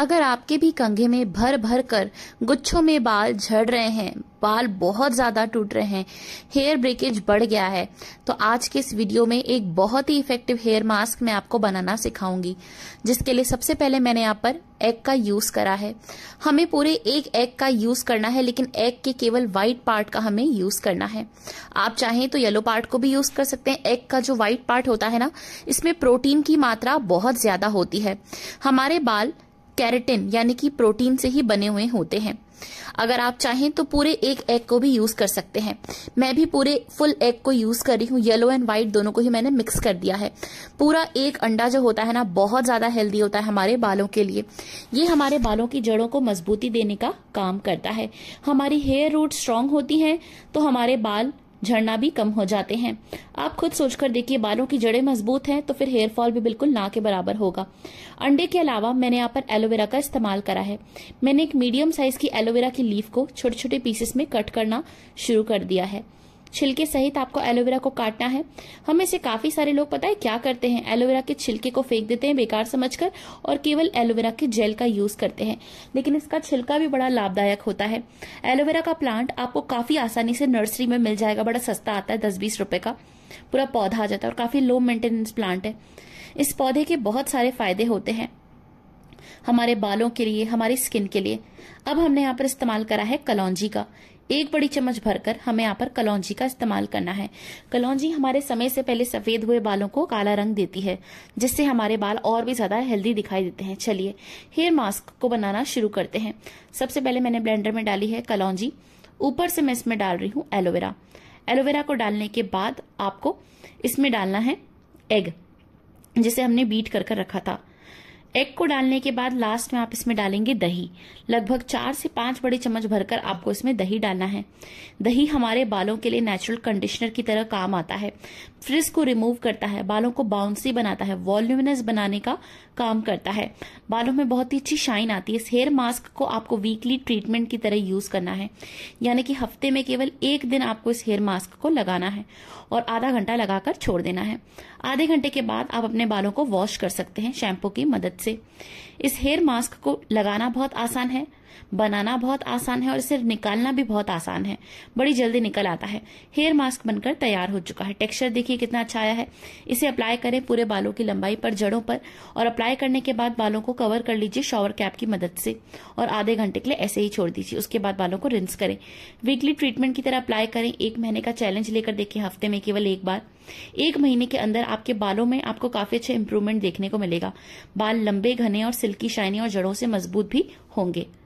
अगर आपके भी कंघे में भर भर कर गुच्छों में बाल झड़ रहे हैं बाल बहुत ज़्यादा टूट रहे हैं हेयर ब्रेकेज बढ़ गया है तो आज के इस वीडियो में एक बहुत ही इफेक्टिव हेयर मास्क मैं आपको बनाना सिखाऊंगी जिसके लिए सबसे पहले मैंने यहाँ पर एग का यूज़ करा है हमें पूरे एक एग का यूज़ करना है लेकिन एग के केवल व्हाइट पार्ट का हमें यूज़ करना है आप चाहें तो येलो पार्ट को भी यूज़ कर सकते हैं एग का जो व्हाइट पार्ट होता है ना इसमें प्रोटीन की मात्रा बहुत ज़्यादा होती है हमारे बाल कैरेटिन यानी कि प्रोटीन से ही बने हुए होते हैं अगर आप चाहें तो पूरे एक एग को भी यूज कर सकते हैं मैं भी पूरे फुल एग को यूज कर रही हूँ येलो एंड व्हाइट दोनों को ही मैंने मिक्स कर दिया है पूरा एक अंडा जो होता है ना बहुत ज्यादा हेल्दी होता है हमारे बालों के लिए ये हमारे बालों की जड़ों को मजबूती देने का काम करता है हमारी हेयर रूट स्ट्रांग होती है तो हमारे बाल झड़ना भी कम हो जाते हैं आप खुद सोचकर देखिए बालों की जड़ें मजबूत हैं तो फिर हेयर फॉल भी बिल्कुल ना के बराबर होगा अंडे के अलावा मैंने यहाँ पर एलोवेरा का इस्तेमाल करा है मैंने एक मीडियम साइज की एलोवेरा की लीफ को छोटे छोटे पीसेस में कट करना शुरू कर दिया है छिलके सहित आपको एलोवेरा को काटना है हमें से काफी सारे लोग पता है क्या करते हैं एलोवेरा के छिलके को फेंक देते हैं बेकार समझकर और केवल एलोवेरा के जेल का यूज करते हैं लेकिन इसका छिलका भी बड़ा लाभदायक होता है एलोवेरा का प्लांट आपको काफी आसानी से नर्सरी में मिल जाएगा बड़ा सस्ता आता है दस बीस रुपए का पूरा पौधा आ जाता है और काफी लो मेंटेनेंस प्लांट है इस पौधे के बहुत सारे फायदे होते हैं हमारे बालों के लिए हमारी स्किन के लिए अब हमने यहाँ पर इस्तेमाल करा है कलौजी का एक बड़ी चम्मच भरकर हमें यहाँ पर कलौजी का इस्तेमाल करना है कलौजी हमारे समय से पहले सफेद हुए बालों को काला रंग देती है जिससे हमारे बाल और भी ज्यादा हेल्दी दिखाई देते हैं चलिए हेयर मास्क को बनाना शुरू करते हैं सबसे पहले मैंने ब्लेंडर में डाली है कलौजी ऊपर से मैं इसमें डाल रही हूँ एलोवेरा एलोवेरा को डालने के बाद आपको इसमें डालना है एग जिसे हमने बीट कर कर रखा था एग को डालने के बाद लास्ट में आप इसमें डालेंगे दही लगभग चार से पांच बड़े चम्मच भरकर आपको इसमें दही डालना है दही हमारे बालों के लिए नेचुरल कंडीशनर की तरह काम आता है फ्रिज को रिमूव करता है बालों को बाउंसी बनाता है वॉल्यूमिनस बनाने का काम करता है बालों में बहुत ही अच्छी शाइन आती है इस हेयर मास्क को आपको वीकली ट्रीटमेंट की तरह यूज करना है यानी कि हफ्ते में केवल एक दिन आपको इस हेयर मास्क को लगाना है और आधा घंटा लगाकर छोड़ देना है आधे घंटे के बाद आप अपने बालों को वॉश कर सकते हैं शैम्पू की मदद से इस हेयर मास्क को लगाना बहुत आसान है बनाना बहुत आसान है और इसे निकालना भी बहुत आसान है बड़ी जल्दी निकल आता है हेयर मास्क बनकर तैयार हो चुका है टेक्सचर देखिए कितना अच्छा आया है इसे अप्लाई करें पूरे बालों की लंबाई पर जड़ों पर और अप्लाई करने के बाद बालों को कवर कर लीजिए शॉवर कैप की मदद से और आधे घंटे के लिए ऐसे ही छोड़ दीजिए उसके बाद बालों को रिंस करें वीकली ट्रीटमेंट की तरह अप्लाई करें एक महीने का चैलेंज लेकर देखिए हफ्ते में केवल एक बार एक महीने के अंदर आपके बालों में आपको काफी अच्छे इम्प्रूवमेंट देखने को मिलेगा बाल लंबे घने और सिल्की शाइनी और जड़ों से मजबूत भी होंगे